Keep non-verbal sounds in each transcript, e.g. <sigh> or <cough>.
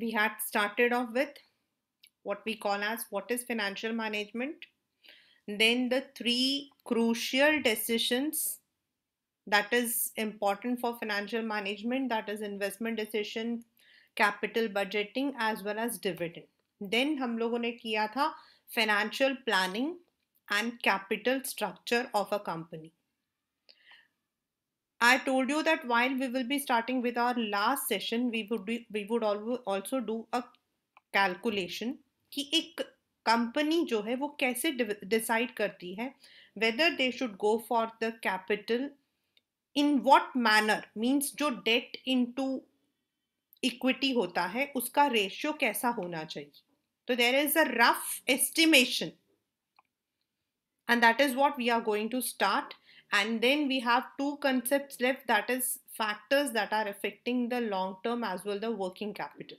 we had started off with what we call as what is financial management, then the three crucial decisions that is important for financial management that is investment decision capital budgeting as well as dividend then हम लोगों ने किया था financial planning and capital structure of a company I told you that while we will be starting with our last session, we would be, we would also do a calculation कि एक company जो है वो कैसे decide करती है whether they should go for the capital in what manner means जो debt into equity होता है उसका रेशियो कैसा होना चाहिए तो there is a rough estimation and that is what we are going to start and then we have two concepts left that is factors that are affecting the long term as well the working capital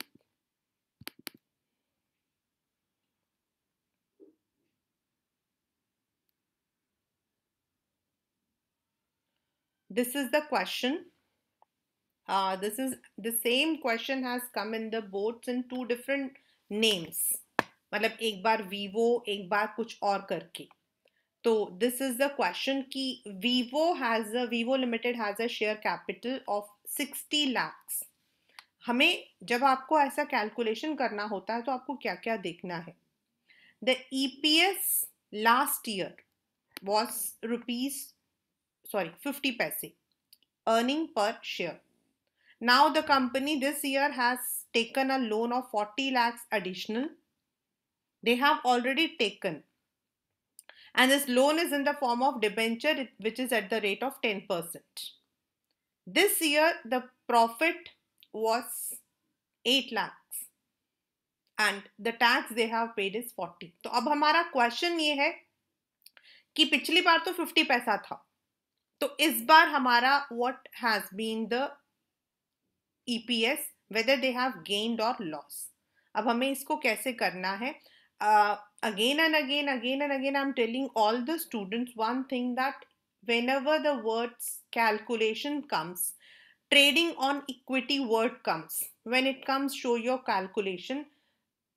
this is the question uh, this is the same question has come in the boards in two different names मतलब एक बार vivo, एक बार कुछ और करके तो this is the question कि Vivo has Vivo limited has a share capital of sixty lakhs हमें जब आपको ऐसा कैलकुलेशन करना होता है तो आपको क्या क्या देखना है the EPS last year was rupees sorry fifty paise earning per share now the company this year has taken a loan of forty lakhs additional they have already taken and this loan is in the form of debenture which is at the rate of 10%. This year the profit was 8 lakhs and the tax they have paid is 40. so ab hamara question ye hai ki pichli baar to 50 paisa tha to is baar hamara what has been the EPS whether they have gained or lost. अब हमें इसको कैसे करना है uh, again and again, again and again, I'm telling all the students one thing that whenever the words calculation comes, trading on equity word comes. When it comes, show your calculation.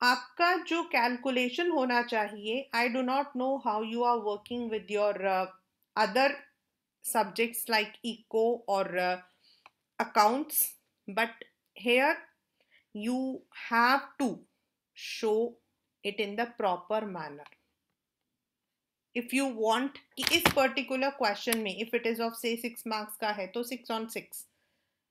आपका जो calculation होना चाहिए I do not know how you are working with your other subjects like eco और accounts but here you have to show it in the proper manner. If you want कि इस particular question में if it is of say six marks का है तो six on six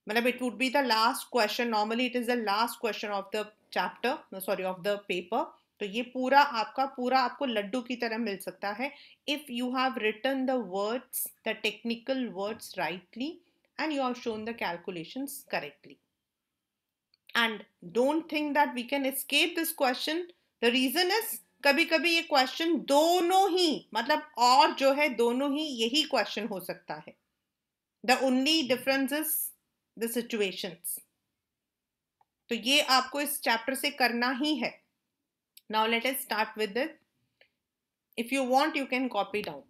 मतलब it would be the last question normally it is the last question of the chapter sorry of the paper तो ये पूरा आपका पूरा आपको लड्डू की तरह मिल सकता है if you have written the words the technical words rightly and you have shown the calculations correctly and don't think that we can escape this question the reason is कभी कभी ये क्वेश्चन दोनों ही मतलब और जो है दोनों ही यही क्वेश्चन हो सकता है the only difference is the situations तो ये आपको इस चैप्टर से करना ही है now let's start with it if you want you can copy down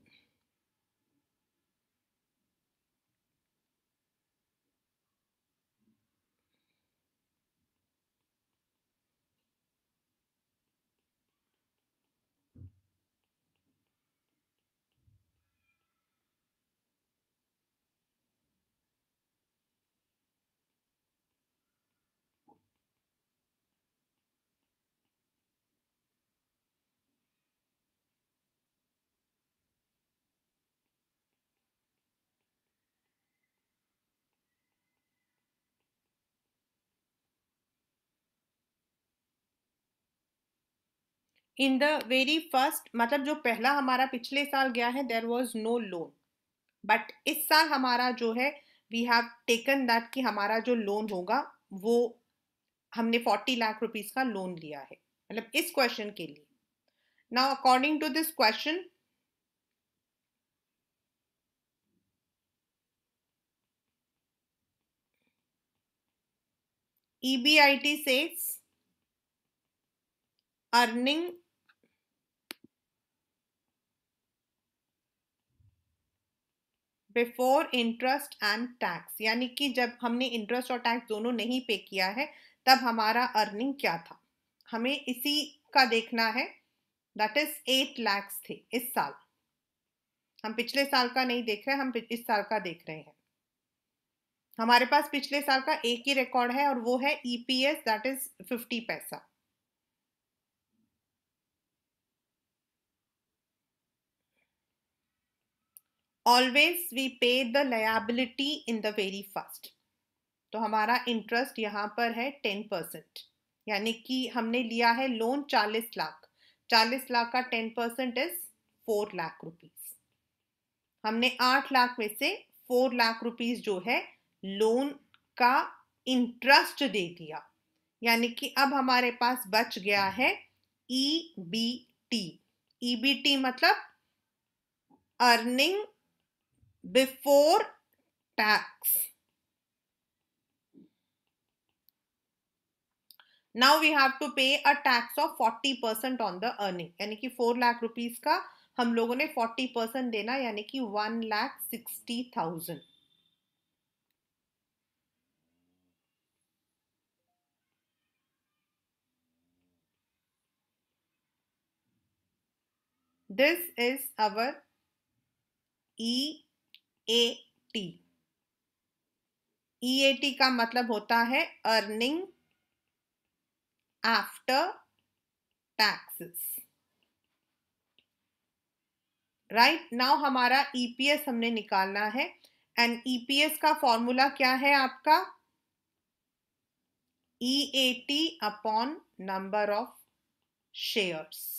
in the very first मतलब जो पहला हमारा पिछले साल गया है there was no loan but इस साल हमारा जो है वी हैव टेकन दैट कि हमारा जो लोन होगा वो हमने फोर्टी लाख रुपीज़ का लोन लिया है मतलब इस क्वेश्चन के लिए now according to this question T sales earning before interest and tax यानी कि जब हमने इंटरेस्ट और टैक्स दोनों नहीं पे किया है तब हमारा अर्निंग क्या था हमें इसी का देखना है दैट इज एट लैक्स थे इस साल हम पिछले साल का नहीं देख रहे हम इस साल का देख रहे हैं हमारे पास पिछले साल का एक ही रिकॉर्ड है और वो है EPS that is fifty paisa always we pay the liability in the very first तो हमारा इंटरेस्ट यहाँ पर है टेन परसेंट यानी कि हमने लिया है लोन चालीस लाख चालीस लाख का ten percent is four lakh rupees हमने आठ लाख में से फोर लाख रुपीज जो है लोन का इंटरेस्ट दे दिया यानी कि अब हमारे पास बच गया है E B T E B T मतलब earning before tax. Now we have to pay a tax of forty percent on the earning यानी कि फोर लाख रुपीज का हम लोगों ने फोर्टी परसेंट देना यानी कि one lakh sixty thousand this is our E A T E A T का मतलब होता है earning after taxes right now हमारा ईपीएस e हमने निकालना है एंड ईपीएस e का फॉर्मूला क्या है आपका E A T upon number of shares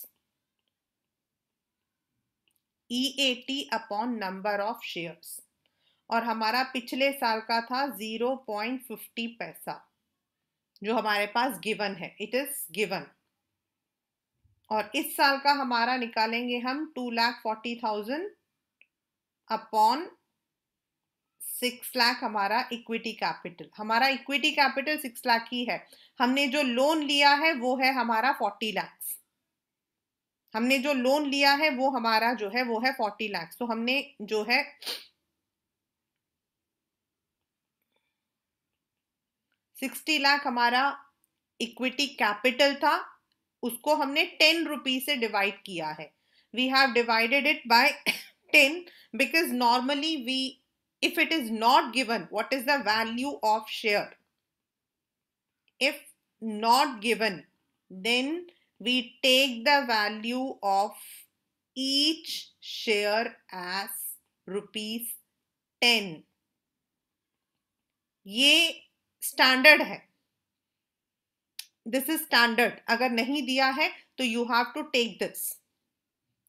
E upon number of shares और हमारा पिछले साल का था ज़ीरो पॉइंट फिफ्टी पैसा जो हमारे पास गिवन है इट इज़ गिवन और इस साल का हमारा निकालेंगे हम two lakh forty thousand upon six lakh हमारा इक्विटी कैपिटल हमारा इक्विटी कैपिटल सिक्स लाख ही है हमने जो लोन लिया है वो है हमारा फोर्टी लाख हमने जो लोन लिया है वो हमारा जो है वो है फोर्टी लाख तो हमने जो है सिक्सटी लाख हमारा इक्विटी कैपिटल था उसको हमने टेन रुपी से डिवाइड किया है we have divided it by ten because normally we if it is not given what is the value of share if not given then we take the value of each share as rupees 10 ये standard है this is standard अगर नहीं दिया है तो you have to take this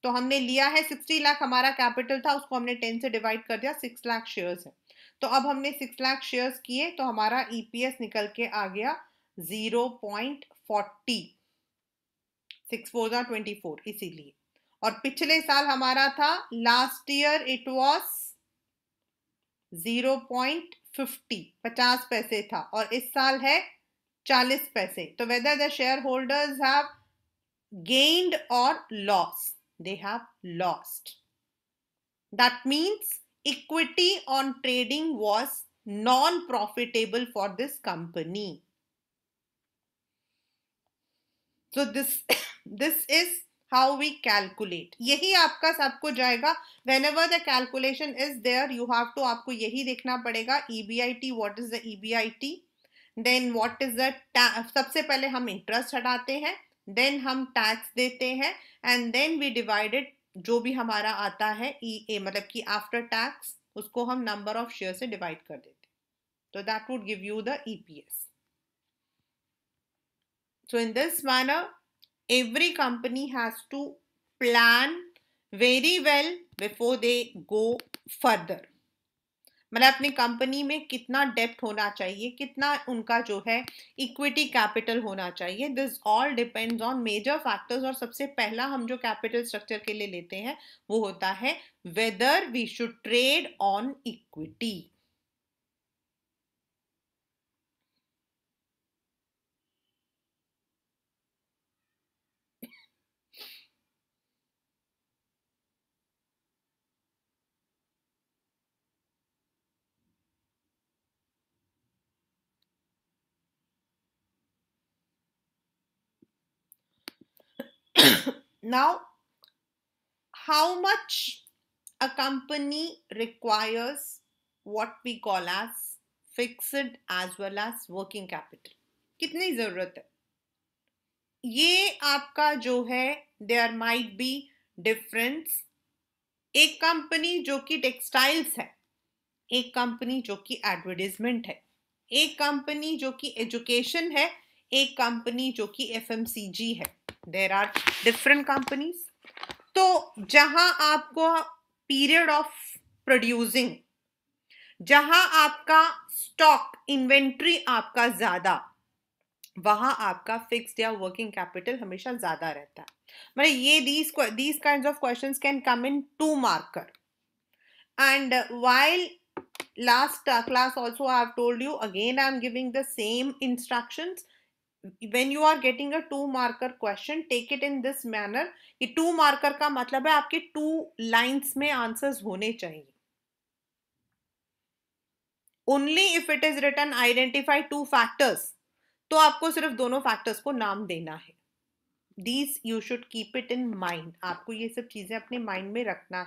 तो हमने लिया है सिक्सटी लाख हमारा कैपिटल था उसको हमने टेन से डिवाइड कर दिया सिक्स लाख शेयर्स है तो अब हमने सिक्स लाख शेयर्स किए तो हमारा ईपीएस e निकल के आ गया zero point forty six four जहाँ ट्वेंटी फोर इसीलिए और पिछले साल हमारा था last year it was zero point fifty पचास पैसे था और इस साल है चालीस पैसे तो whether the share holders have gained और loss they have lost that means equity on trading was non profitable for this company so this this is how we calculate यही आपका सबको जाएगा whenever the calculation is there you have to आपको यही देखना पड़ेगा E B I T what is the E B I T then what is the सबसे पहले हम इंटरेस्ट हटाते हैं देन हम टैक्स देते हैं एंड देन वी डिवाइडेड जो भी हमारा आता है ई e ए मतलब कि आफ्टर टैक्स उसको हम नंबर ऑफ शेयर से डिवाइड कर देते तो that would give you the E P S so in this manner every company has to plan very well before they go further. मतलब अपनी कंपनी में कितना डेप्ट होना चाहिए कितना उनका जो है इक्विटी कैपिटल होना चाहिए this all depends on major factors और सबसे पहला हम जो कैपिटल स्ट्रक्चर के लिए लेते हैं वो होता है whether we should trade on equity <coughs> now, how much a company requires what we call as fixed as well as working capital. कितनी ज़रूरत है ये आपका जो है देयर माइट बी डिफरेंस एक कंपनी जो कि टेक्सटाइल्स है एक कंपनी जो कि एडवर्टिजमेंट है एक कंपनी जो कि एजुकेशन है एक कंपनी जो कि एफएमसीजी है देर आर डिफरेंट कंपनीज तो जहां आपको पीरियड ऑफ प्रोड्यूसिंग जहां आपका स्टॉक इन्वेंट्री आपका ज्यादा वहां आपका फिक्स्ड या वर्किंग कैपिटल हमेशा ज्यादा रहता है मतलब ये these these kind of questions can come in to marker and while last class also I have told you again i am giving the same instructions when you are getting a two marker question take it in this manner ki two marker ka matlab hai aapke two lines mein answers hone chahiye only if it is written identify two factors to aapko sirf dono factors ko naam dena hai these you should keep it in mind aapko ye sab cheeze apne mind mein rakhna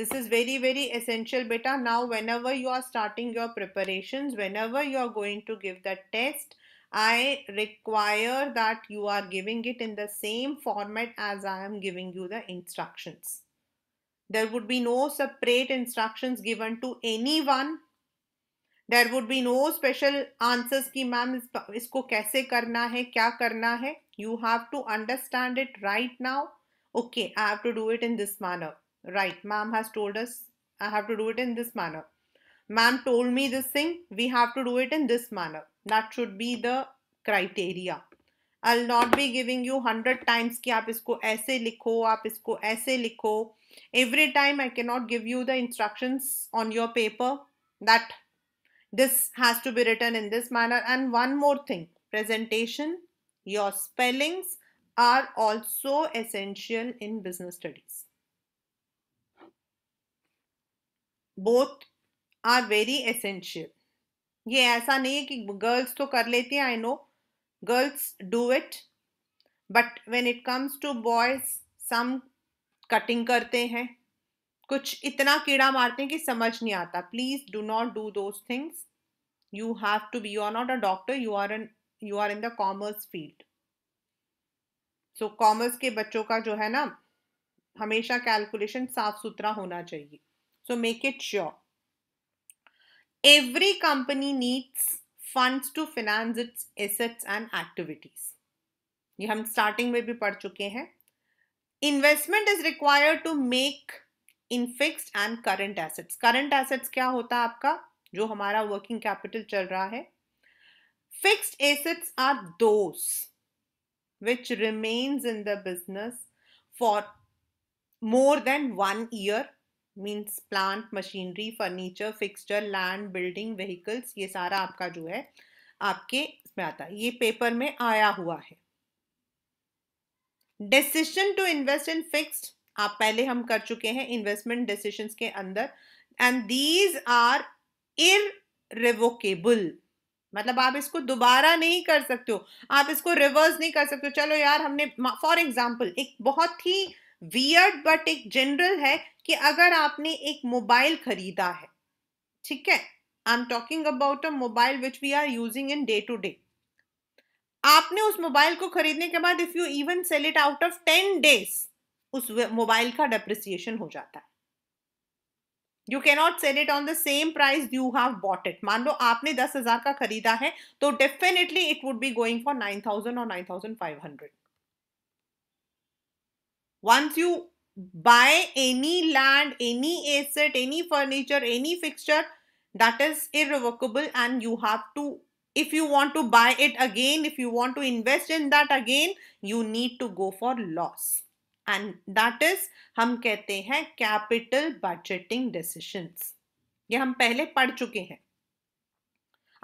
this is very very essential beta now whenever you are starting your preparations whenever you are going to give that test I require that you are giving it in the same format as I am giving you the instructions. There would be no separate instructions given to anyone. There would be no special answers ki ma'am isko kaise karna hai, kya karna hai. You have to understand it right now. Okay, I have to do it in this manner. Right, ma'am has told us I have to do it in this manner. Ma'am told me this thing. We have to do it in this manner that should be the criteria. I'll not be giving you 100 times ki aap isko aise likho, aap isko aise likho. Every time I cannot give you the instructions on your paper that this has to be written in this manner. And one more thing, presentation, your spellings are also essential in business studies. Both are very essential. ये ऐसा नहीं है कि girls तो कर लेती हैं I know girls do it but when it comes to boys some cutting करते हैं कुछ इतना कीड़ा मारते हैं कि समझ नहीं आता प्लीज़ डू नॉट डू दो things you have to be you are not a doctor you are an you are in the commerce field so commerce के बच्चों का जो है ना हमेशा कैलकुलेशन साफ सुथरा होना चाहिए so make it sure every company needs funds to finance its assets and activities ये हम starting में भी पढ़ चुके हैं Investment is required to make in fixed and current assets. Current assets क्या होता है आपका जो हमारा working capital चल रहा है Fixed assets are those which remains in the business for more than one year means plant machinery furniture fixture land building vehicles ये सारा आपका जो है आपके इसमें आता है ये पेपर में आया हुआ है decision to invest in fixed आप पहले हम कर चुके हैं इन्वेस्टमेंट डिसीजन के अंदर एंड दीज आर इरिवोकेबल मतलब आप इसको दोबारा नहीं कर सकते हो आप इसको रिवर्स नहीं कर सकते हो चलो यार हमने फॉर एग्जाम्पल एक बहुत ही वियर्ड बट एक जनरल है कि अगर आपने एक मोबाइल खरीदा है ठीक है I am talking about a mobile which we are using in day to day आपने उस मोबाइल को खरीदने के बाद if you even sell it out of ten days उस मोबाइल का डेप्रिसिएशन हो जाता है you cannot sell it on the same price you have bought it मान लो आपने दस हजार का खरीदा है तो definitely it would be going for nine thousand और nine thousand five hundred Once you buy any land, any asset, any furniture, any fixture, that is irrevocable and you have to, if you want to buy it again, if you want to invest in that again, you need to go for loss. And that is, is हम कहते हैं capital budgeting decisions ये हम पहले पढ़ चुके हैं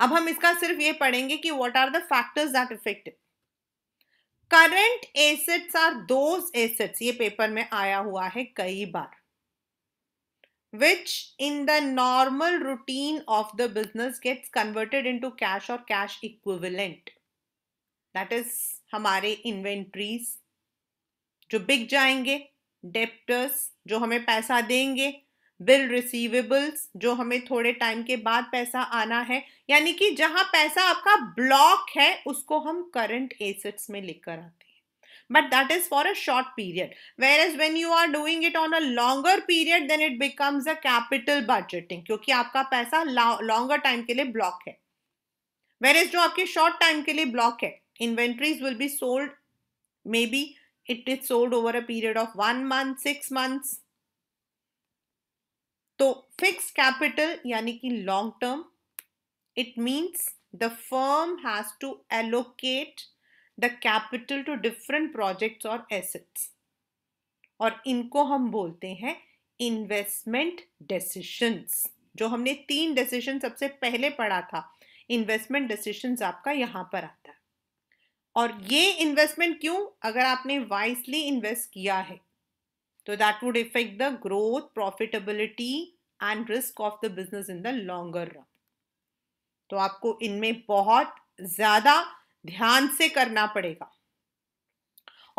अब हम इसका सिर्फ ये पढ़ेंगे कि are the factors that affect it? Current assets are those assets ये पेपर में आया हुआ है कई बार which in the normal routine of the business gets converted into cash or cash equivalent that is हमारे inventories जो बिक जाएंगे डेप्टर्स जो हमें पैसा देंगे बिल रिसीवेबल्स जो हमें थोड़े टाइम के बाद पैसा आना है यानी कि जहां पैसा आपका ब्लॉक है उसको हम करंट एसेट्स में लेकर आते हैं but that is for a short period where is when you are doing it on a longer period then it becomes a capital budgeting क्योंकि आपका पैसा लॉन्गर टाइम के लिए ब्लॉक है वेर इज जो आपके शॉर्ट टाइम के लिए ब्लॉक है inventories will be sold may be it is sold over a period of one month six months तो फिक्स कैपिटल यानी कि long term it means the firm has to allocate the capital to different projects और assets और इनको हम बोलते हैं investment decisions जो हमने तीन डिसीजन सबसे पहले पढ़ा था इन्वेस्टमेंट डिसीशंस आपका यहां पर आता है और ये इन्वेस्टमेंट क्यों अगर आपने वाइसली इन्वेस्ट किया है तो that would effect the growth profitability and risk of the business in the longer run तो आपको इनमें बहुत ज़्यादा ध्यान से करना पड़ेगा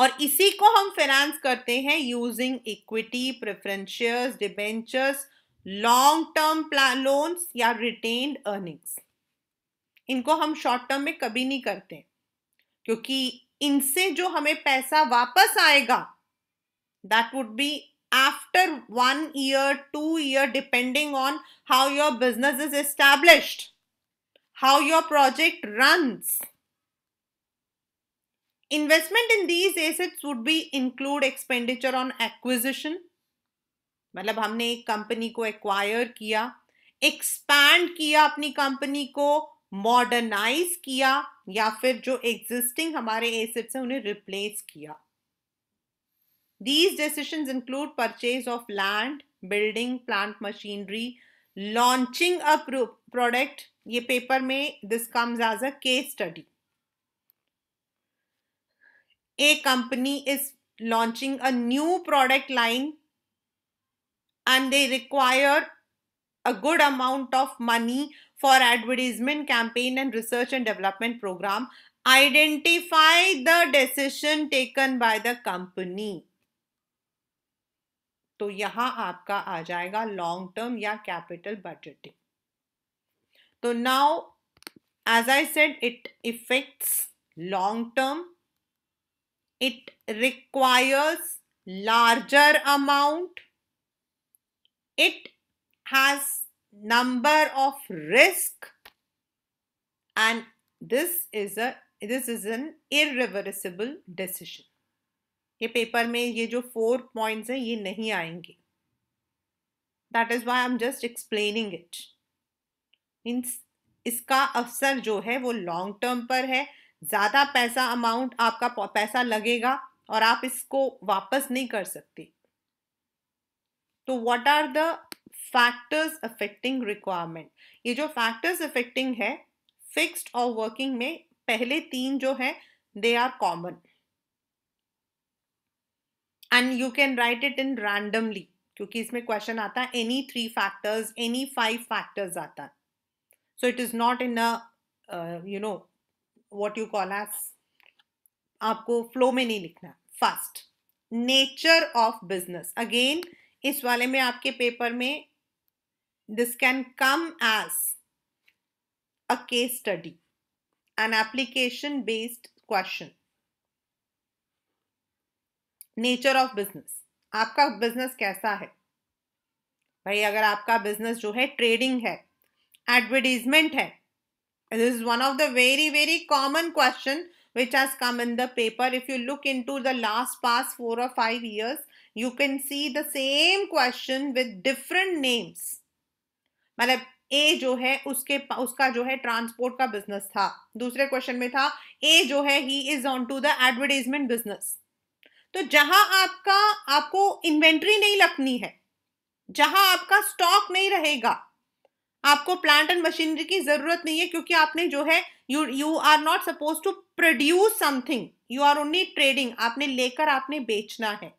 और इसी को हम फाइनेंस करते हैं using equity preferentials debentures long term plan loans या रिटेन्ड अर्निंग्स इनको हम शॉर्ट टर्म में कभी नहीं करते क्योंकि इनसे जो हमें पैसा वापस आएगा that would be after one year, two year, depending on how your business is established, how your project runs. Investment in these assets would be include expenditure on acquisition. मतलब हमने एक कंपनी को एक्वायर किया expand किया अपनी company को modernise किया या फिर जो एग्जिस्टिंग हमारे एसेट्स हैं उन्हें रिप्लेस किया These decisions include purchase of land, building, plant machinery, launching a product. Ye paper may this comes as a case study. A company is launching a new product line and they require a good amount of money for advertisement campaign and research and development program. Identify the decision taken by the company. तो यहां आपका आ जाएगा long term या capital budgeting तो now as I said it effects long term it requires larger amount it has number of risk and this is a this is an irreversible decision ये paper में ये जो four points हैं ये नहीं आएंगे that is why I am just explaining it means इसका अवसर जो है वो लॉन्ग टर्म पर है ज़्यादा पैसा अमाउंट आपका पैसा लगेगा और आप इसको वापस नहीं कर सकते तो what are the factors affecting requirement ये जो फैक्टर्स अफेक्टिंग है फिक्स्ड और वर्किंग में पहले तीन जो है they are common and you can write it in randomly क्योंकि इसमें क्वेश्चन आता है any three factors any five factors आता है so it is not in you know what you call as आपको फ्लो में नहीं लिखना first nature of business again इस वाले में आपके पेपर में this can come as a case study an application based question nature of business आपका बिजनेस कैसा है भाई अगर आपका बिजनेस जो है ट्रेडिंग है एडवर्टीजमेंट है it is one of the very very common question which has come in the paper if you look into the last past four और five years you can see the same question with different names मतलब ए जो है उसके उसका जो है transport का बिजनेस था दूसरे क्वेश्चन में था ए जो है he is on to the advertisement business तो जहां आपका आपको इन्वेंट्री नहीं रखनी है जहां आपका स्टॉक नहीं रहेगा आपको प्लांट एंड मशीनरी की जरूरत नहीं है क्योंकि आपने जो है you you are not suppose to produce something you are only trading आपने लेकर आपने बेचना है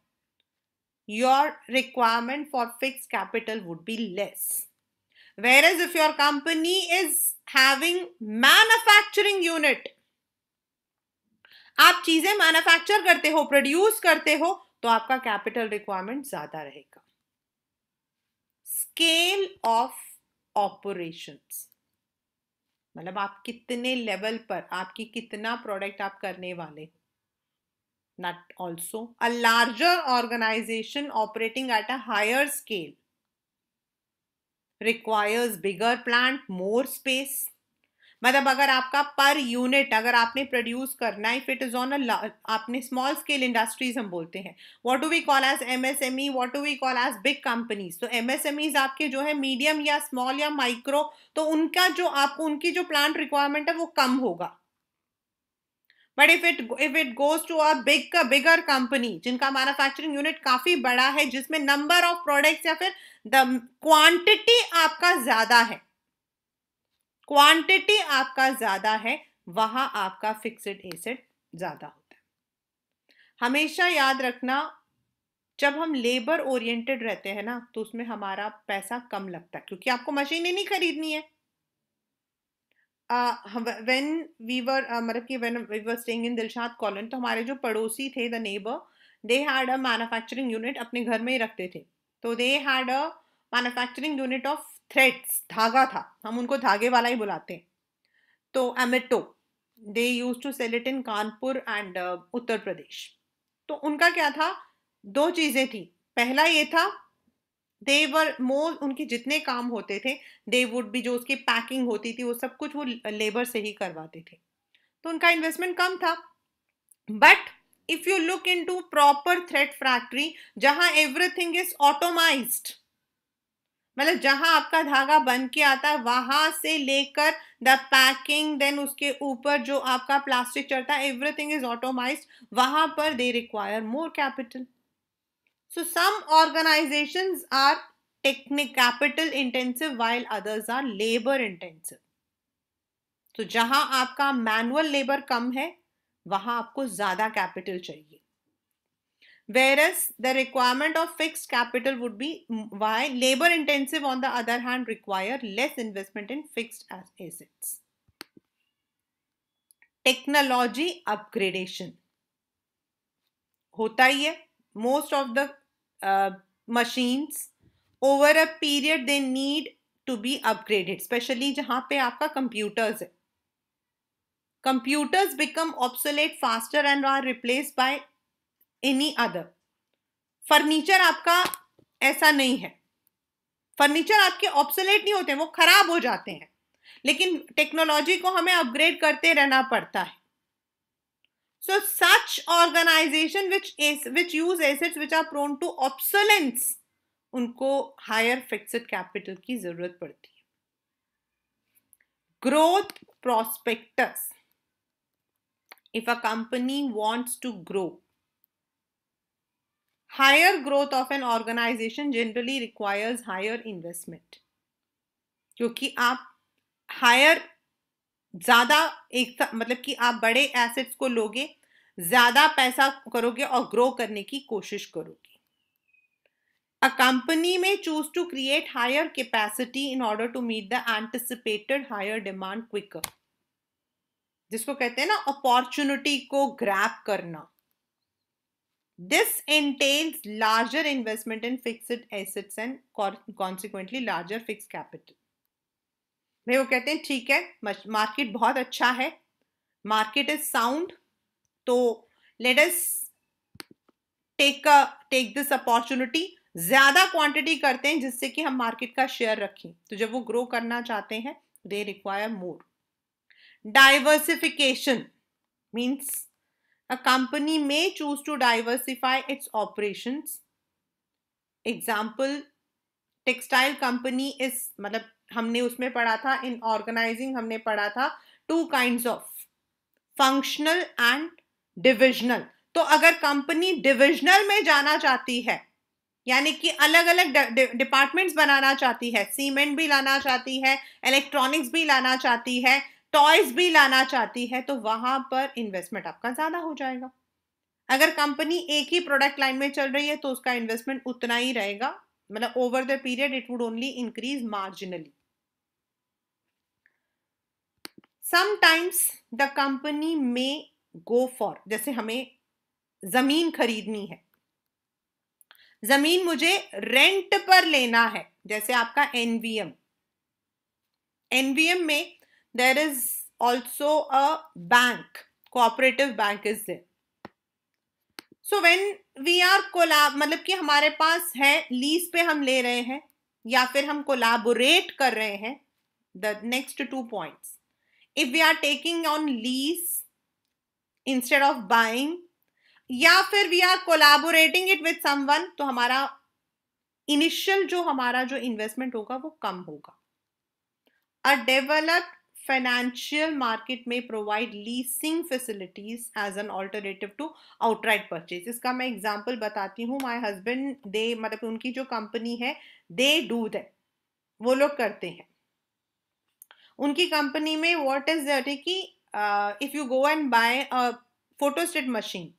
your requirement for fix capital would be less whereas if your company is having manufacturing unit आप चीजें मैन्युफैक्चर करते हो प्रोड्यूस करते हो तो आपका कैपिटल रिक्वायरमेंट ज्यादा रहेगा स्केल ऑफ ऑपरेशंस मतलब आप कितने लेवल पर आपकी कितना प्रोडक्ट आप करने वाले हो not a larger organisation operating at a higher scale requires bigger plant more space मतलब अगर आपका पर यूनिट अगर आपने प्रोड्यूस करना if it is on a आपने स्मॉल स्केल इंडस्ट्रीज हम बोलते हैं what do we call as MSME what do we call as big companies तो एमएसएमईज आपके जो है मीडियम या स्मॉल या माइक्रो तो उनका जो आपको उनकी जो प्लांट रिक्वायरमेंट है वो कम होगा but if it if it goes to a big का बिगर कंपनी जिनका मैनुफैक्चरिंग यूनिट काफी बड़ा है जिसमें नंबर ऑफ प्रोडक्ट या फिर द क्वांटिटी आपका ज्यादा है क्वांटिटी आपका ज्यादा है वहां आपका फिक्सड एसिड ज्यादा होता है हमेशा याद रखना जब हम लेबर ओरिएंटेड रहते हैं ना तो उसमें हमारा पैसा कम लगता है क्योंकि आपको मशीनें नहीं खरीदनी है वेन वी वर मतलब कि when we were staying in Dilshad Colony तो हमारे जो पड़ोसी थे the neighbour they had a manufacturing unit अपने घर में ही रखते थे तो they had a manufacturing unit of threads धागा था हम उनको धागे वाला ही बुलाते हैं तो एमेटो they use to sell it in Kanpur and Uttar Pradesh तो उनका क्या था दो चीज़ें थी पहला ये था दे वर मोर उनके जितने काम होते थे दे वुड भी जो उसकी पैकिंग होती थी वो सब कुछ वो लेबर से ही करवाते थे तो उनका इन्वेस्टमेंट कम था but if you look into proper thread factory जहां एवरीथिंग इज ऑटोमाइज्ड मतलब जहाँ आपका धागा बन के आता है वहाँ से लेकर द पैकिंग देन उसके ऊपर जो आपका प्लास्टिक चढ़ता है एवरीथिंग इज ऑटोमाइज वहाँ पर they require more capital so some organisation are technique capital intensive while others are labour intensive तो जहाँ आपका मैनुअल लेबर कम है वहाँ आपको ज़्यादा कैपिटल चाहिए whereas the requirement of fixed capital would be mm, why labor intensive on the other hand require less investment in fixed assets technology upgradation hota hai most of the uh, machines over a period they need to be upgraded especially jahan pe aapka computers hai computers become obsolete faster and are replaced by any other furniture आपका ऐसा नहीं है furniture आपके ऑप्सलेट नहीं होते वो खराब हो जाते हैं लेकिन टेक्नोलॉजी को हमें अपग्रेड करते रहना पड़ता है so such organisation which as which use assets which are prone to obsolescence उनको हायर फिक्सड कैपिटल की जरूरत पड़ती है growth prospectus if a company wants to grow Higher growth of an organization generally requires higher investment. क्योंकि आप higher ज़्यादा एक मतलब कि आप बड़े एसेट्स को लोगे ज़्यादा पैसा करोगे और ग्रो करने की कोशिश करोगे A company may choose to create higher capacity in order to meet the anticipated higher demand quicker. जिसको कहते हैं ना अपॉर्चुनिटी को ग्रैप करना This entails larger investment in fixed assets and consequently larger fixed capital. भाई वो कहते हैं ठीक है मार्केट बहुत अच्छा है मार्केट इज साउंड तो let us take a take this opportunity ज्यादा क्वांटिटी करते हैं जिससे कि हम मार्केट का शेयर रखें तो जब वो ग्रो करना चाहते हैं they require more diversification means A company may choose to diversify its operations. Example, textile company is मतलब हमने उसमें पढ़ा था इन ऑर्गेनाइजिंग हमने पढ़ा था two kind of functional and divisional तो अगर कंपनी डिविजनल में जाना चाहती है यानी कि अलग अलग डिपार्टमेंट्स बनाना चाहती है सीमेंट भी लाना चाहती है इलेक्ट्रॉनिक्स भी लाना चाहती है टॉयज भी लाना चाहती है तो वहां पर इन्वेस्टमेंट आपका ज्यादा हो जाएगा अगर कंपनी एक ही प्रोडक्ट लाइन में चल रही है तो उसका इन्वेस्टमेंट उतना ही रहेगा मतलब over the period it would only increase marginally sometimes the company may go for जैसे हमें जमीन खरीदनी है जमीन मुझे रेंट पर लेना है जैसे आपका एनवीएम एनवीएम में there is also a bank, cooperative bank is there. So when we are collab मतलब कि हमारे पास है लीज पे हम ले रहे हैं या फिर हम कोलाबोरेट कर रहे हैं the next two points if we are taking on lease instead of buying या फिर we are collaborating it with someone तो हमारा इनिशियल जो हमारा जो इन्वेस्टमेंट होगा वो कम होगा a developed financial market may provide leasing facilities as an alternative to outright purchase इसका मैं एग्जाम्पल बताती हूँ माई हस्बैंड दे मतलब उनकी जो कंपनी है दे डू दैट वो लोग करते हैं उनकी कंपनी में वॉट इज दैट कि if you go and buy photostat machine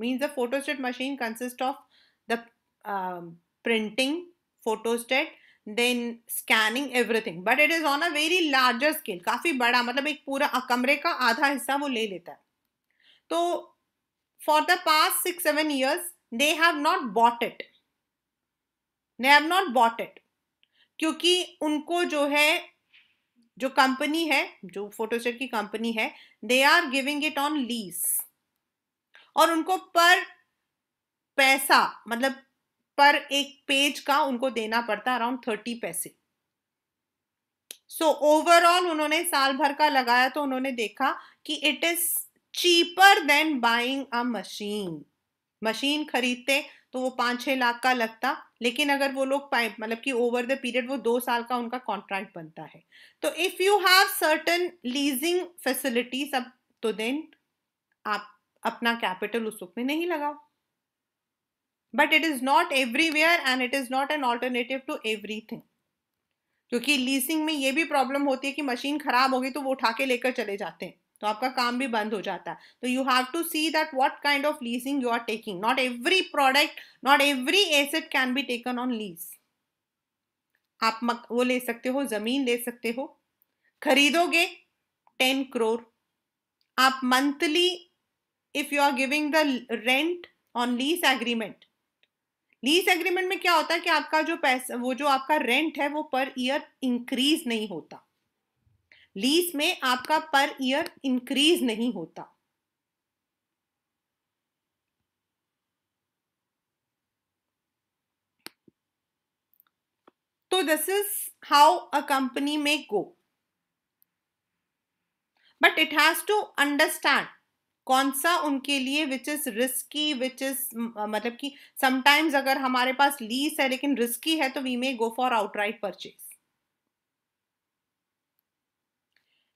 means the photostat machine consist of the printing photostat then scanning everything but it is on a very larger scale काफ़ी बड़ा मतलब एक पूरा कमरे का आधा हिस्सा वो ले लेता है तो for the past six seven years they have not bought it they have not bought it क्योंकि उनको जो है जो कंपनी है जो फोटोस्टेट की कंपनी है they are giving it on lease और उनको पर पैसा मतलब पर एक पेज का उनको देना पड़ता अराउंड थर्टी पैसे सो so, ओवरऑल उन्होंने साल भर का लगाया तो उन्होंने देखा कि it is cheaper than buying a machine machine खरीदते तो वो पाँच छः लाख का लगता लेकिन अगर वो लोग मतलब कि ओवर द पीरियड वो दो साल का उनका कॉन्ट्रैक्ट बनता है तो if you have certain leasing facilities अब तो देन आप अपना कैपिटल उस में नहीं लगाओ but it is not everywhere and it is not an alternative to everything क्योंकि लीसिंग में ये भी प्रॉब्लम होती है कि मशीन खराब होगी तो वो उठा के लेकर चले जाते हैं तो आपका काम भी बंद हो जाता है तो you have to see that what kind of leasing you are taking not every product not every asset can be taken on lease आप मक, वो ले सकते हो जमीन ले सकते हो खरीदोगे टेन क्रोर आप monthly if you are giving the rent on lease agreement lease agreement में क्या होता है कि आपका जो पैसा वो जो आपका रेंट है वो पर ईयर इंक्रीज नहीं होता लीज में आपका पर ईयर इंक्रीज नहीं होता तो this is how a company may go but it has to understand कौन सा उनके लिए which is risky which is मतलब कि समटाइम्स अगर हमारे पास लीज है लेकिन रिस्की है तो we may go for outright purchase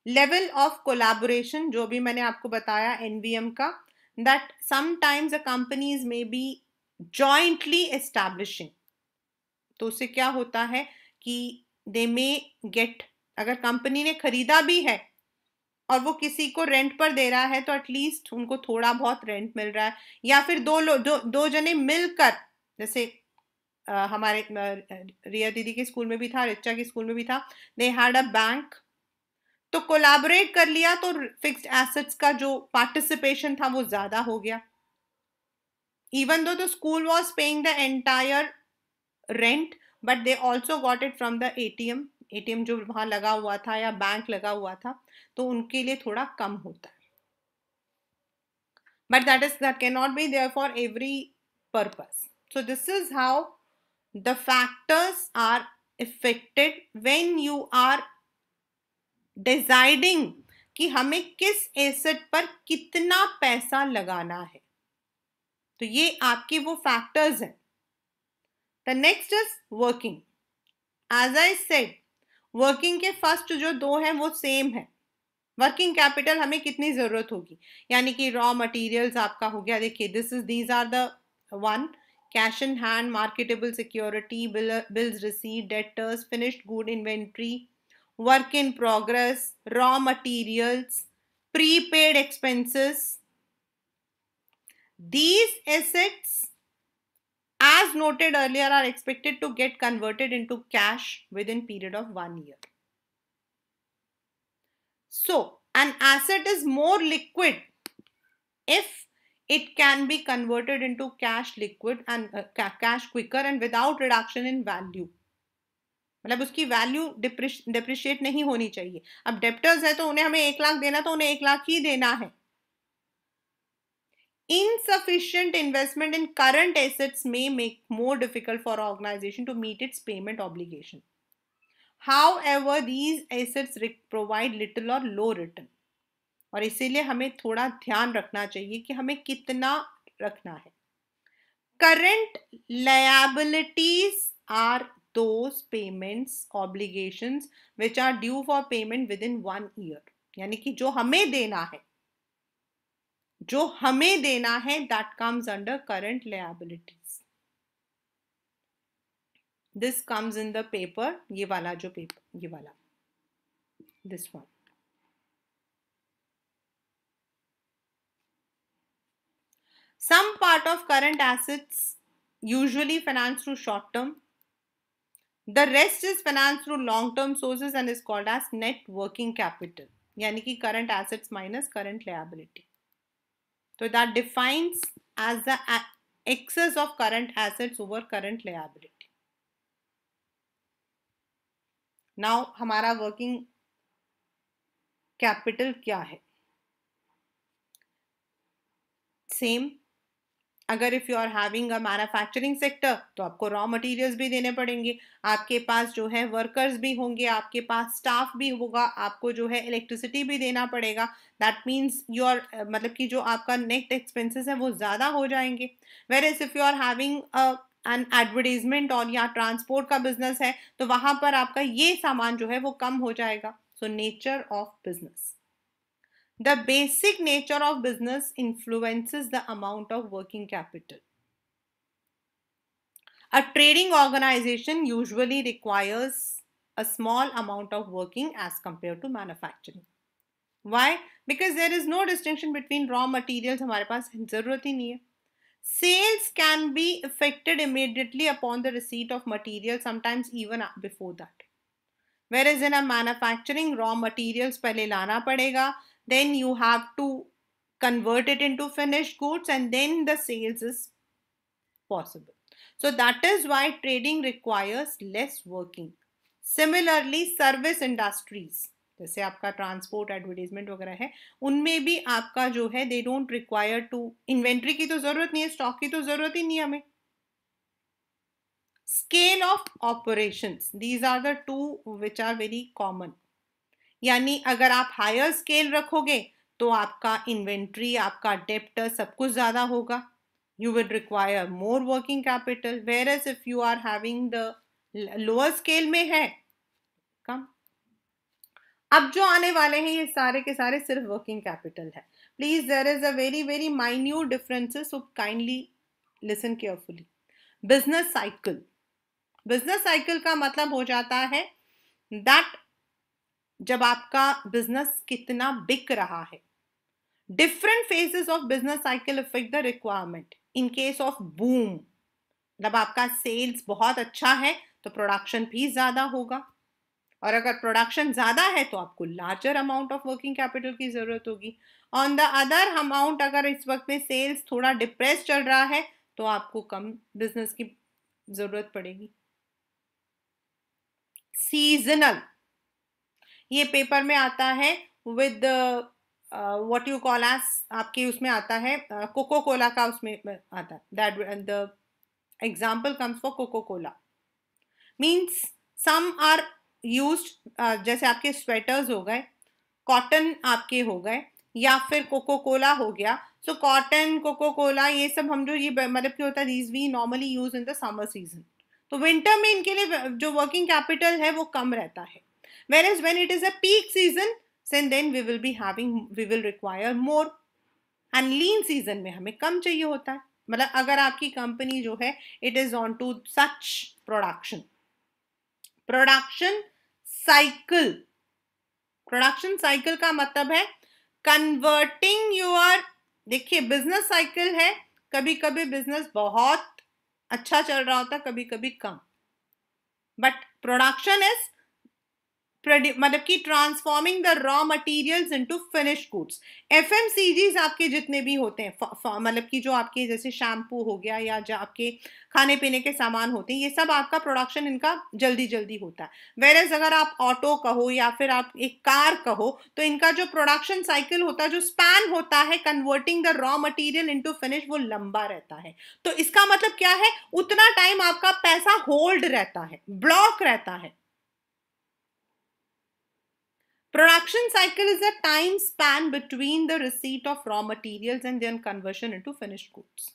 level of collaboration जो भी मैंने आपको बताया एनवीएम का that sometimes a companies may be jointly establishing तो उससे क्या होता है कि दे मे गेट अगर कंपनी ने खरीदा भी है और वो किसी को रेंट पर दे रहा है तो एटलीस्ट उनको थोड़ा बहुत रेंट मिल रहा है या फिर दो लोग दो, दो जने मिलकर जैसे आ, हमारे रिया दीदी के स्कूल में भी था रिचा के स्कूल में भी था दे हैड अ बैंक तो कोलाबरेट कर लिया तो फिक्स्ड एसेट्स का जो पार्टिसिपेशन था वो ज़्यादा हो गया even the school was paying the entire rent but they also got it from the A T M ATM जो वहाँ लगा हुआ था या बैंक लगा हुआ था तो उनके लिए थोड़ा कम होता है but that is that can not be there for every purpose so this is how the factors are effected when you are deciding कि हमें किस एसेट पर कितना पैसा लगाना है तो ये आपके वो फैक्टर्स हैं the next is working as I said working के फर्स्ट जो दो हैं वो सेम है वर्किंग कैपिटल हमें कितनी ज़रूरत होगी यानी कि रॉ मटेरियल्स आपका हो गया देखिए this is these are the one cash in hand marketable security bills receive debtors finished good inventory work in progress raw materials prepaid expenses these assets as noted earlier are expected to get converted into cash within period of 1 year. So an asset is more liquid if it can be converted into cash liquid and uh, ca cash quicker and without reduction in value. मतलब उसकी value depreciate नहीं होनी चाहिए अब debtors है तो उन्हें हमें एक लाख देना तो उन्हें एक लाख ही देना है insufficient investment in current assets may make more difficult for organization to meet its payment obligation however these assets provide little or low return और इसीलिए हमें थोड़ा ध्यान रखना चाहिए कि हमें कितना रखना है current liabilities are those payments obligations which are due for payment within one year यानी कि जो हमें देना है जो हमें देना है that comes under current liabilities this comes in the paper ये वाला जो पेपर ये वाला this one some part of current assets usually finance through short term the rest is finance through long term sources and is called as net working capital यानी कि current assets minus current liability तो that defines as the excess of current assets over current liability now हमारा working capital क्या है same अगर if you are having a manufacturing sector तो आपको raw materials भी देने पड़ेंगे आपके पास जो है वर्कर्स भी होंगे आपके पास स्टाफ भी होगा आपको जो है इलेक्ट्रिसिटी भी देना पड़ेगा दैट मीन्स योर मतलब कि जो आपका नेट एक्सपेंसेस है वो ज़्यादा हो जाएंगे whereas if you are having an advertisement और या ट्रांसपोर्ट का बिजनेस है तो वहाँ पर आपका ये सामान जो है वो कम हो जाएगा so nature of business The basic nature of business influences the amount of working capital. A trading organization usually requires a small amount of working as compared to manufacturing. Why? Because there is no distinction between raw materials हमारे पास नहीं है. Sales can be effected immediately upon the receipt of material, sometimes even before that. Whereas in a manufacturing, raw materials पहले लाना पड़ेगा then you have to convert it into finished goods and then the sales is possible. So that is why trading requires less working. Similarly, service industries जैसे आपका transport advertisement वगैरह है उनमें भी आपका जो है they don't require to inventory की तो जरूरत नहीं है स्टॉक की तो जरूरत ही नहीं हमें scale of operations these are the two which are very common यानी अगर आप हायर स्केल रखोगे तो आपका इन्वेंट्री आपका डेप्टर सब कुछ ज़्यादा होगा will require more working capital where as if you are having the lower scale में है कम अब जो आने वाले हैं ये सारे के सारे सिर्फ वर्किंग कैपिटल है please there is a very very minute differences kindly listen carefully business cycle business cycle का मतलब हो जाता है दैट जब आपका बिजनेस कितना बिक रहा है different phases of business cycle effect the requirement in case of boom जब आपका सेल्स बहुत अच्छा है तो प्रोडक्शन भी ज़्यादा होगा और अगर प्रोडक्शन ज़्यादा है तो आपको larger amount of working capital की ज़रूरत होगी ऑन द अदर अमाउंट अगर इस वक्त में सेल्स थोड़ा डिप्रेस चल रहा है तो आपको कम बिजनेस की ज़रूरत पड़ेगी सीजनल ये पेपर में आता है with what you call as आपके उसमें आता है कोको uh, कोला का उसमें uh, आता है that the example comes for Coca Cola means some are use जैसे आपके स्वेटर्स हो गए कॉटन आपके हो गए या फिर कोको कोला हो गया सो कॉटन कोको कोला ये सब हम जो ये मतलब क्या होता है these we normally use in the summer season तो विंटर में इनके लिए जो वर्किंग कैपिटल है वो कम रहता है Whereas when it is a peak season, and then we will be having, we will require more. And lean season में हमें कम चाहिए होता है मतलब अगर आपकी कंपनी जो है it is on to such production production cycle production cycle का मतलब है कन्वर्टिंग योर देखिए बिजनेस साइकिल है कभी कभी बिजनेस बहुत अच्छा चल रहा होता कभी कभी कम बट प्रोडक्शन इज मतलब कि transforming the raw materials into finish goods if आपके जितने भी होते हैं मतलब कि जो आपके जैसे शैम्पू हो गया या जो आपके खाने पीने के सामान होते हैं ये सब आपका प्रोडक्शन इनका जल्दी जल्दी होता है वेरज अगर आप ऑटो कहो या फिर आप एक कार कहो तो इनका जो प्रोडक्शन साइकिल होता है जो स्पैन होता है converting the raw material into finish वो लंबा रहता है तो इसका मतलब क्या है उतना टाइम आपका पैसा होल्ड रहता है ब्लॉक रहता है Production cycle is a time span between the receipt of raw materials and their conversion into finished goods.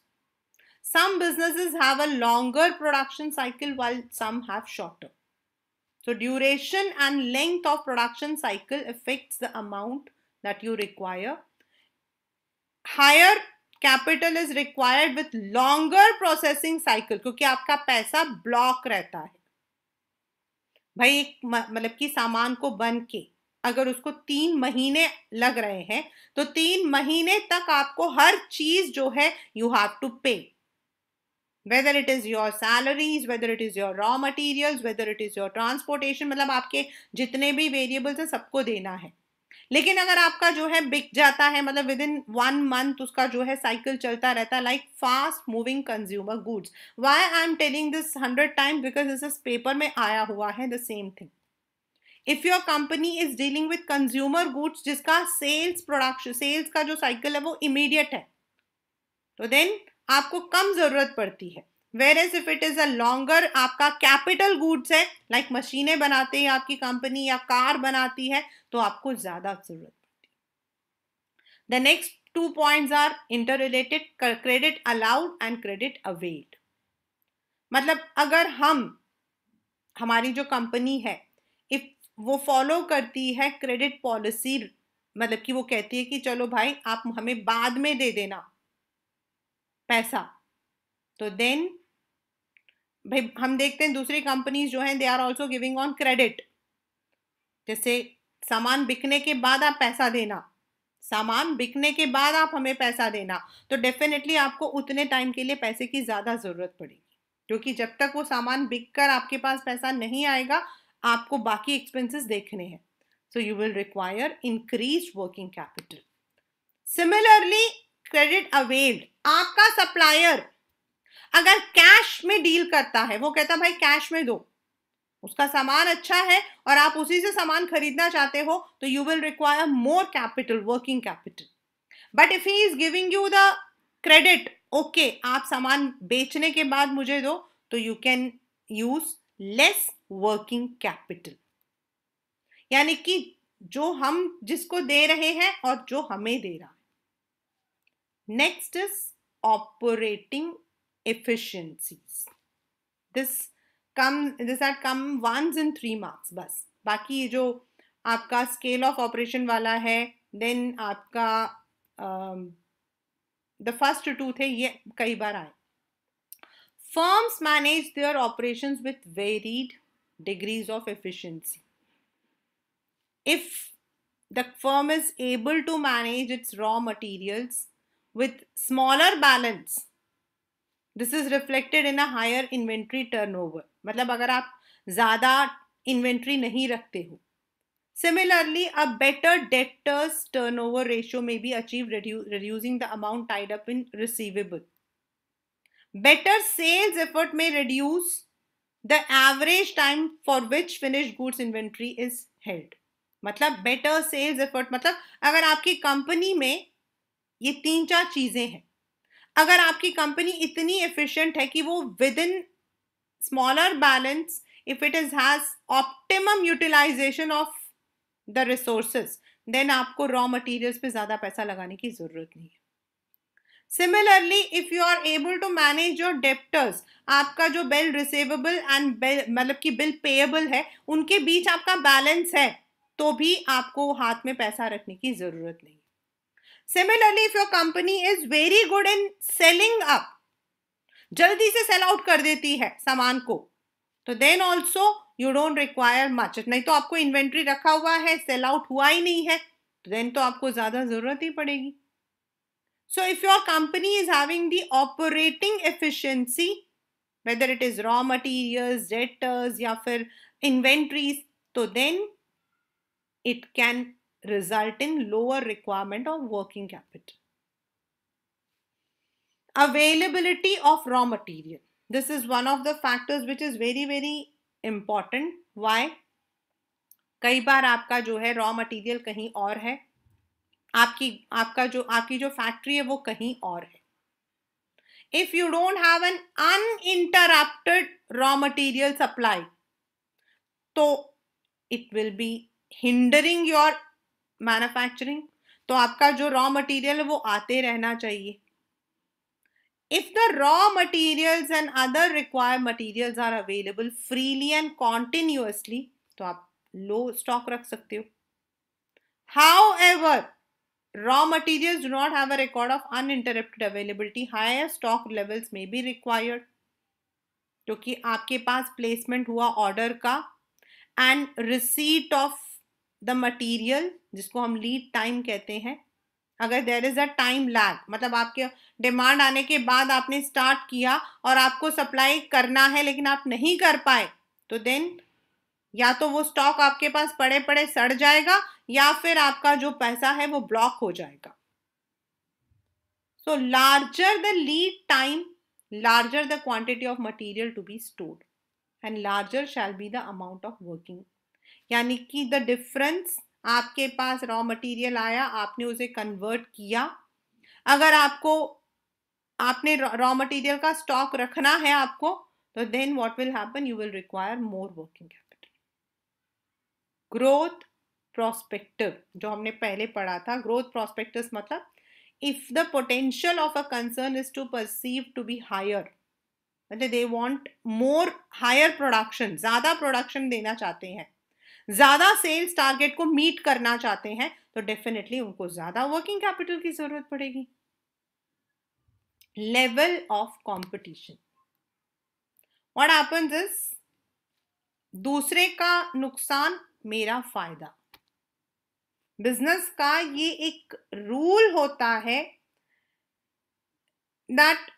Some businesses have a longer production cycle while some have shorter. So duration and length of production cycle affects the amount that you require. Higher capital is required with longer processing cycle because your money block रहता भाई मतलब कि सामान को बन के अगर उसको तीन महीने लग रहे हैं तो तीन महीने तक आपको हर चीज जो है you have to pay whether it is your salaries whether it is your raw material whether it is your transportation मतलब आपके जितने भी वेरिएबल्स हैं सबको देना है लेकिन अगर आपका जो है बिक जाता है मतलब विद इन वन मंथ उसका जो है साइकिल चलता रहता है like fast moving consumer goods why I am telling this hundred times because this is paper में आया हुआ है the same thing if your company is dealing with consumer goods जिसका सेल्स प्रोडक्शन सेल्स का जो साइकिल है वो immediate है तो देन आपको कम ज़रूरत पड़ती है where as if it is a longer आपका कैपिटल गुड्स है लाइक like मशीनें बनाते हैं आपकी कंपनी या कार बनाती है तो आपको ज़्यादा ज़रूरत पड़ती है the next two two are inter related credit allowed and credit availed मतलब अगर हम हमारी जो कंपनी है इफ वो फॉलो करती है क्रेडिट पॉलिसी मतलब कि वो कहती है कि चलो भाई आप हमें बाद में दे देना पैसा तो देन भाई हम देखते हैं दूसरी कंपनीज जो हैं they are also giving on credit जैसे सामान बिकने के बाद आप पैसा देना सामान बिकने के बाद आप हमें पैसा देना तो डेफिनेटली आपको उतने टाइम के लिए पैसे की ज़्यादा ज़रूरत पड़ेगी क्योंकि जब तक वो सामान बिक कर आपके पास पैसा नहीं आएगा आपको बाकी एक्सपेंसेस देखने हैं so you will require increase working capital similarly credit availed आपका सप्लायर अगर कैश में डील करता है वो कहता भाई कैश में दो उसका सामान अच्छा है और आप उसी से सामान खरीदना चाहते हो तो you will require more capital working capital but if he is giving you the credit okay आप सामान बेचने के बाद मुझे दो तो you can use less working capital यानी कि जो हम जिसको दे रहे हैं और जो हमें दे रहा है next is operating efficiencies this come this are come once in three marks बस बाकी ये जो आपका स्केल ऑफ ऑपरेशन वाला है देन आपका द फर्स्ट टू थे ये कई बार आए firms manage their operations with varied degrees of efficiency. If the firm is able to manage its raw materials with smaller balance, this is reflected in a higher inventory turnover. मतलब अगर आप ज़्यादा inventory नहीं रखते हो. Similarly, a better debtors turnover ratio may be achieved reducing the amount tied up in receivable. Better sales effort may reduce the average time for which finish goods inventory is held मतलब better sales effort मतलब अगर आपकी company में ये तीन चार चीज़ें हैं अगर आपकी कंपनी इतनी एफिशिएंट है कि वो within smaller balance if it is has optimum utilization of the resources then आपको रॉ मटेरियल्स पे ज़्यादा पैसा लगाने की ज़रूरत नहीं है similarly if you are able to manage your debtors आपका जो बिल रिसेवेबल एंड मतलब कि बिल पेएबल है उनके बीच आपका बैलेंस है तो भी आपको हाथ में पैसा रखने की ज़रूरत नहीं similarly if your company is very good in selling up जल्दी से सेल आउट कर देती है सामान को तो then also you don't require much नहीं तो आपको इन्वेंट्री रखा हुआ है सेल आउट हुआ ही नहीं है देन तो, तो आपको ज़्यादा ज़रूरत ही पड़ेगी So if your company is having the operating efficiency, whether it is raw materials, debtors, या फिर inventories, so then it can result in lower requirement of working capital. Availability of raw material. This is one of the factors which is very very important. Why? कई बार आपका जो है raw material कहीं और है आपकी आपका जो आपकी जो फैक्ट्री है वो कहीं और है if you don't have an uninterrupted raw material supply तो it will be hindering your manufacturing तो आपका जो रॉ मटेरियल है वो आते रहना चाहिए if the raw materials and other required materials are available freely and continuously तो आप लो स्टॉक रख सकते हो however Raw materials do not have a record of uninterrupted availability. Higher stock levels may be required. क्योंकि आपके पास placement हुआ order का and receipt of the material जिसको हम लीड टाइम कहते हैं अगर there is a time lag मतलब आपके डिमांड आने के बाद आपने स्टार्ट किया और आपको सप्लाई करना है लेकिन आप नहीं कर पाए तो देन या तो वो स्टॉक आपके पास पड़े पड़े सड़ जाएगा या फिर आपका जो पैसा है वो ब्लॉक हो जाएगा so larger the lead time larger the quantity of material to be stored and larger shall be the amount of working यानी कि द डिफरेंस आपके पास रॉ मटेरियल आया आपने उसे कन्वर्ट किया अगर आपको आपने रॉ मटेरियल का स्टॉक रखना है आपको तो then what will happen you will require more working growth prospective जो हमने पहले पढ़ा था ग्रोथ प्रोस्पेक्टिव मतलब if the potential of a concern is to perceive to be higher मतलब they want more higher production ज़्यादा प्रोडक्शन देना चाहते हैं ज़्यादा सेल्स टारगेट को मीट करना चाहते हैं तो डेफिनेटली उनको ज़्यादा वर्किंग कैपिटल की ज़रूरत पड़ेगी level of competition what happens is दूसरे का नुकसान मेरा फायदा बिजनेस का ये एक रूल होता है दैट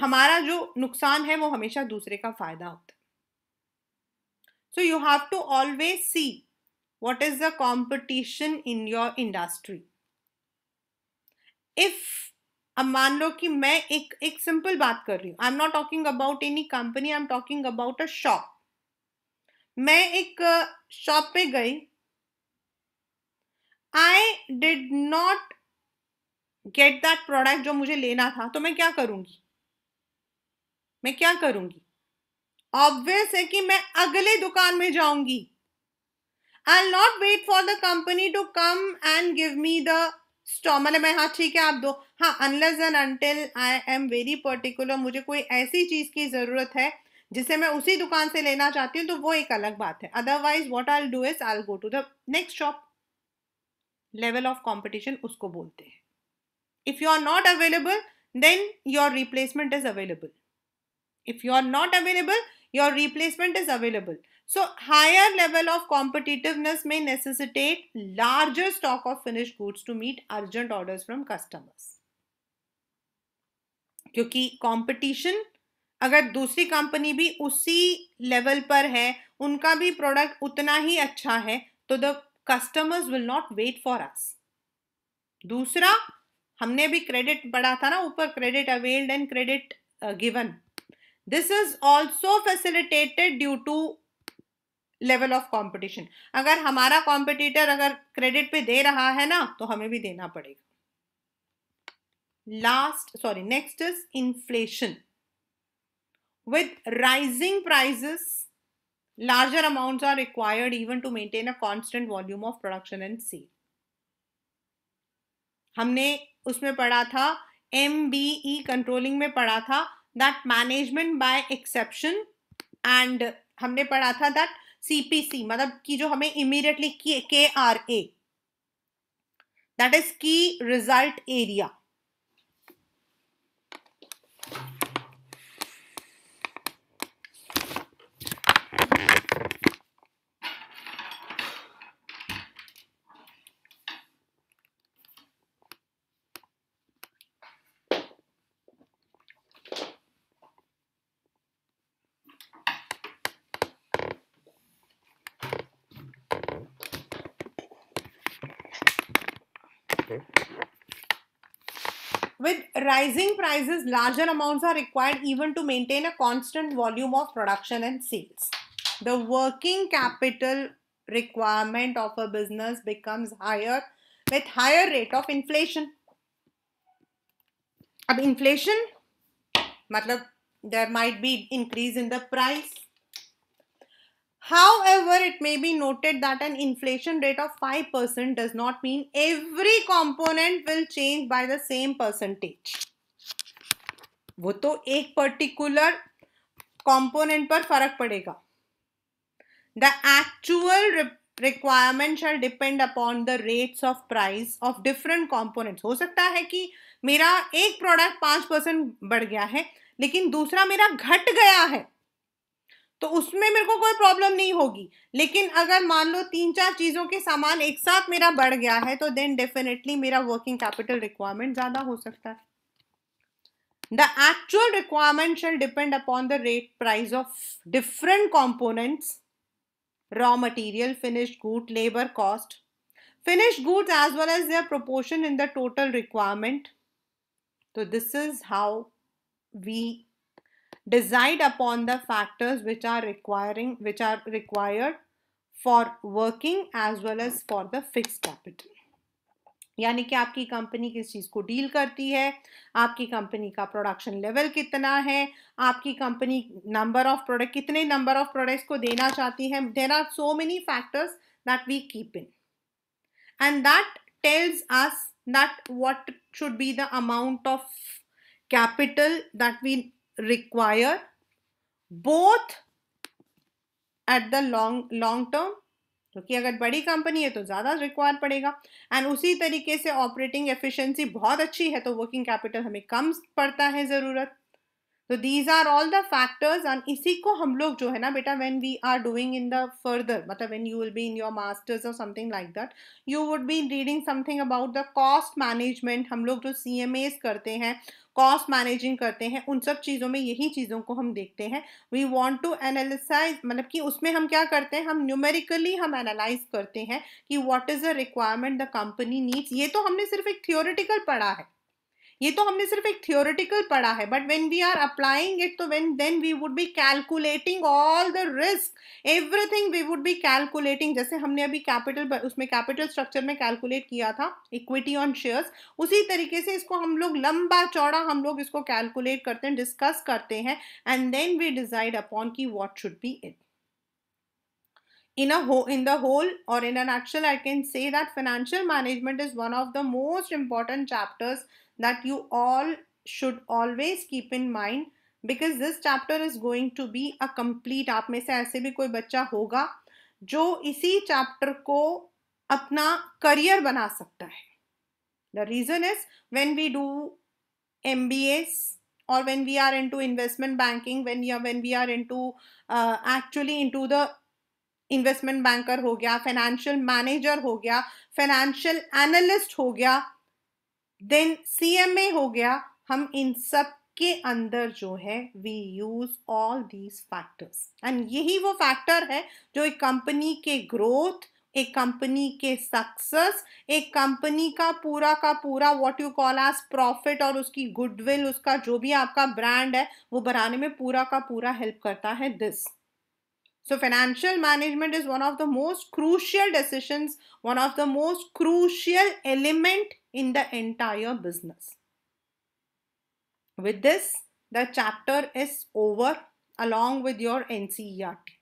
हमारा जो नुकसान है वो हमेशा दूसरे का फायदा होता है so you have to always see what is the competition in your industry if अब मान लो कि मैं एक एक सिंपल बात कर रही हूँ I am not talking about any company I am talking about a shop मैं एक शॉप uh, पे गई I did not get that product जो मुझे लेना था तो मैं क्या करूंगी मैं क्या करूंगी ऑब्वियस है कि मैं अगले दुकान में जाऊंगी I not wait for the company to come and give me the stop मतलब मैं हाँ ठीक है आप दो हाँ unless and until I am very particular मुझे कोई ऐसी चीज़ की ज़रूरत है जिसे मैं उसी दुकान से लेना चाहती हूँ तो वो एक अलग बात है otherwise what I do is I go to the next shop level of competition उसको बोलते हैं if you are not available then your replacement is available if you are not available your replacement is available So higher level of competitiveness may necessitate larger stock of finished goods to meet urgent orders from customers. क्योंकि competition अगर दूसरी company भी उसी level पर है उनका भी product उतना ही अच्छा है तो the customers will not wait for us दूसरा हमने भी क्रेडिट पढ़ा था ना ऊपर credit availed and credit given this is also facilitated due to level of competition अगर हमारा कॉम्पिटिटर अगर क्रेडिट पे दे रहा है ना तो हमें भी देना पड़ेगा last sorry next is inflation with rising prices larger amounts are required even to maintain a constant volume of production and see हमने उसमें पढ़ा था एम बी ई कंट्रोलिंग में पढ़ा था that management by exception and हमने पढ़ा था दैट सीपीसी मतलब की जो हमें immediately K R A that is key result area rising prices, larger amounts are required even to maintain a constant volume of production and sales. The working capital requirement of a business becomes higher with higher rate of inflation. Ab inflation, matlab, there might be increase in the price However, it may be noted that an inflation rate of 5% does not mean every component will change by the same percentage. वो तो एक particular component पर फर्क पड़ेगा the actual requirement shall depend upon the rates of price of different components हो सकता है कि मेरा एक प्रोडक्ट पांच परसेंट बढ़ गया है लेकिन दूसरा मेरा घट गया है तो उसमें मेरे को कोई प्रॉब्लम नहीं होगी लेकिन अगर मान लो तीन चार चीज़ों के सामान एक साथ मेरा बढ़ गया है तो देन डेफिनेटली मेरा वर्किंग कैपिटल रिक्वायरमेंट ज़्यादा हो सकता है the actual requirement shell depend upon the rate price of different components raw material finish good labour cost finish good as well as their proportion in the total requirement तो this is how we decide upon the factors which are requiring which are required for working as well as for the fixed capital यानी कि आपकी company किस चीज़ को deal करती है आपकी company का प्रोडक्शन लेवल कितना है आपकी कंपनी नंबर ऑफ प्रोडक्ट कितने नंबर ऑफ प्रोडक्ट्स को देना चाहती है there are so many factors that we keep in and that tells us that what should be the amount of capital that we require both at the long long term क्योंकि अगर बड़ी company है तो ज़्यादा require पड़ेगा and उसी तरीके से ऑपरेटिंग एफिशिएंसी बहुत अच्छी है तो वर्किंग कैपिटल हमें कम पड़ता है ज़रूरत तो these are all the factors and इसी को हम लोग जो है ना बेटा when we are doing in the further मतलब when you will be in your masters और something like that you would be reading something about the cost management हम लोग जो सी एम करते हैं कॉस्ट मैनेजिंग करते हैं उन सब चीज़ों में यही चीज़ों को हम देखते हैं वी वॉन्ट टू एनालिसाइज मतलब कि उसमें हम क्या करते हैं हम न्यूमेरिकली हम एनालाइज करते हैं कि what is the requirement the company needs ये तो हमने सिर्फ एक थियोरिटिकल पढ़ा है ये तो हमने सिर्फ एक थियोरिटिकल पढ़ा है but when we are applying it तो when then we would be calculating all the risk everything we would be calculating जैसे हमने अभी कैपिटल उसमें कैपिटल स्ट्रक्चर में कैलकुलेट किया था इक्विटी ऑन शेयर्स उसी तरीके से इसको हम लोग लंबा चौड़ा हम लोग इसको कैलकुलेट करते हैं डिस्कस करते हैं and then we decide upon की what should be it in a whole in the whole or in a nutshell i can say that financial management is one of the most important chapters that you all should always keep in mind because this chapter is going to be a complete आप में से ऐसे भी कोई बच्चा होगा जो इसी चैप्टर को अपना करियर बना सकता है the reason is when we do M B A or when we are into investment banking when you when we are into uh, actually into the investment banker ho gaya financial manager ho gaya financial analyst ho gaya then C M A हो गया हम इन सब के अंदर जो है we use all these factors and यही वो फैक्टर है जो एक कंपनी के ग्रोथ एक कंपनी के सक्सेस एक कंपनी का पूरा का पूरा what you call as profit और उसकी गुडविल उसका जो भी आपका ब्रांड है वो बनाने में पूरा का पूरा हेल्प करता है this so financial management is one of the most crucial decisions one of the most crucial element in the entire business. With this, the chapter is over along with your NCERT.